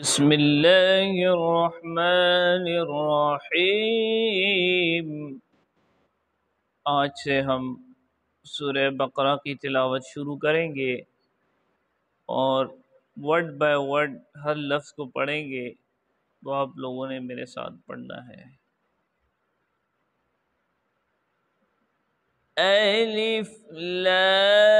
بسم الله الرحمن الرحيم आज से हम सूर्य बकरा की तिलावत शुरू करेंगे और वर्ड बाय वर्ड हर लफ्ज़ को पढ़ेंगे तो आप लोगों ने मेरे साथ पढ़ना है एलिफ لام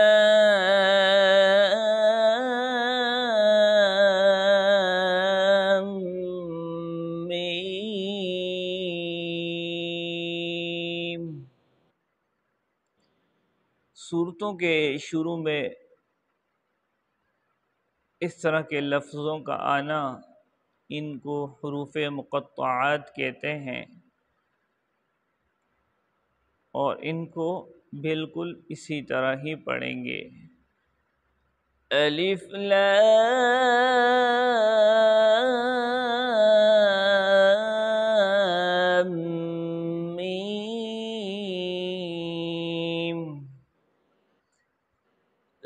صورتوں کے شروع میں اس طرح کے لفظوں کا آنا ان کو حروف مقطعات کہتے ہیں اور ان کو بالکل اسی طرح ہی پڑھیں گے الف لام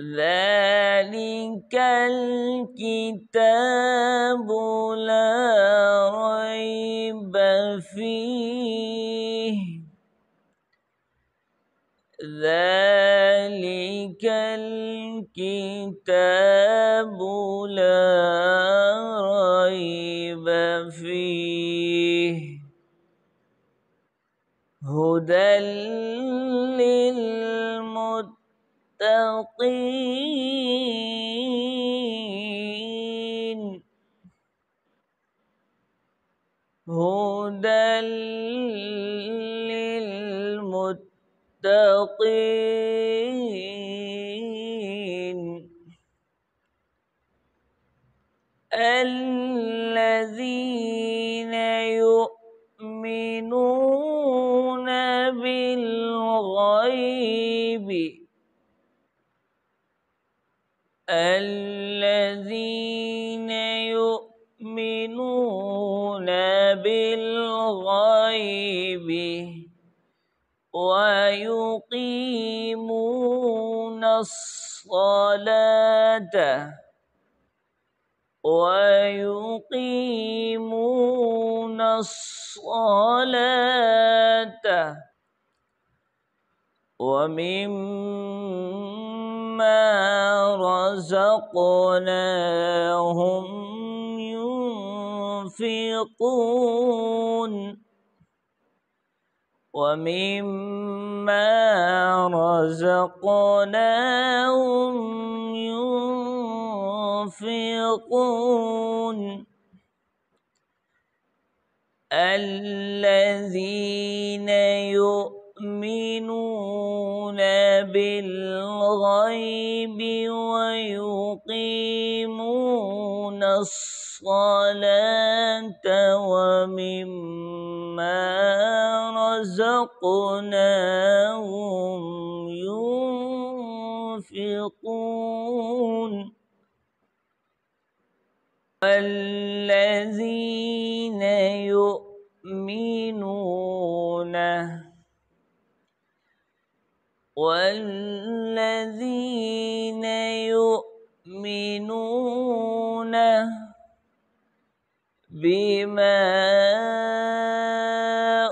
ذلك الكتاب لا ريب فيه ذلك الكتاب لا ريب فيه هدى لل المتقين هدى للمتقين الذين يؤمنون بالغيب الذين يؤمنون بالغيب ويقيمون الصلاة ويقيمون الصلاة ومما مما رزقناهم ينفقون ومما رزقناهم ينفقون الذين يؤمنون يؤمنون بالغيب ويقيمون الصلاة ومما رزقناهم ينفقون الذين يؤمنون والذين يؤمنون بما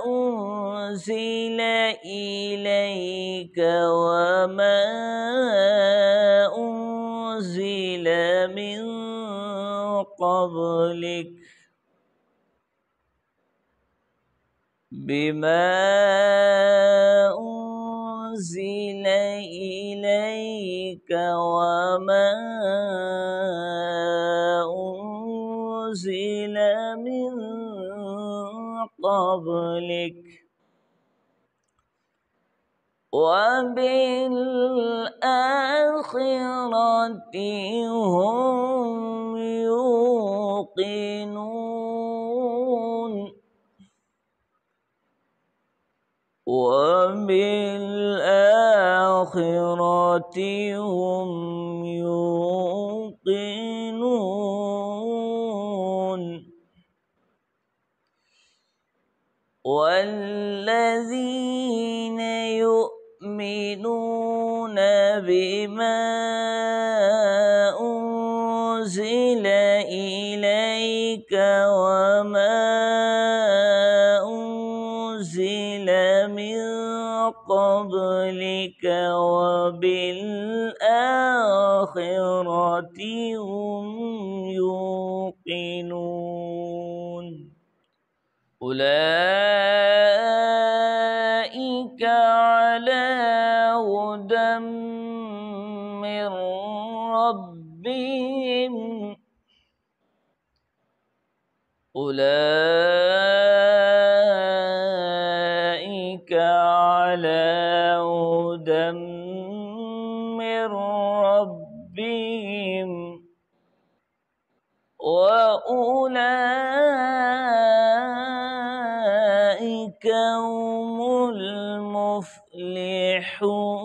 أنزل إليك وما أنزل من قبلك بما أنزل إليك وما أنزل من قبلك وبالآخرة هم يوقنون وبالآخرة هم يوقنون والذين يؤمنون بما من قبلك وبالآخرة هم يوقنون أولئك على هدى من ربهم أولئك هدى من ربهم وأولئك هم المفلحون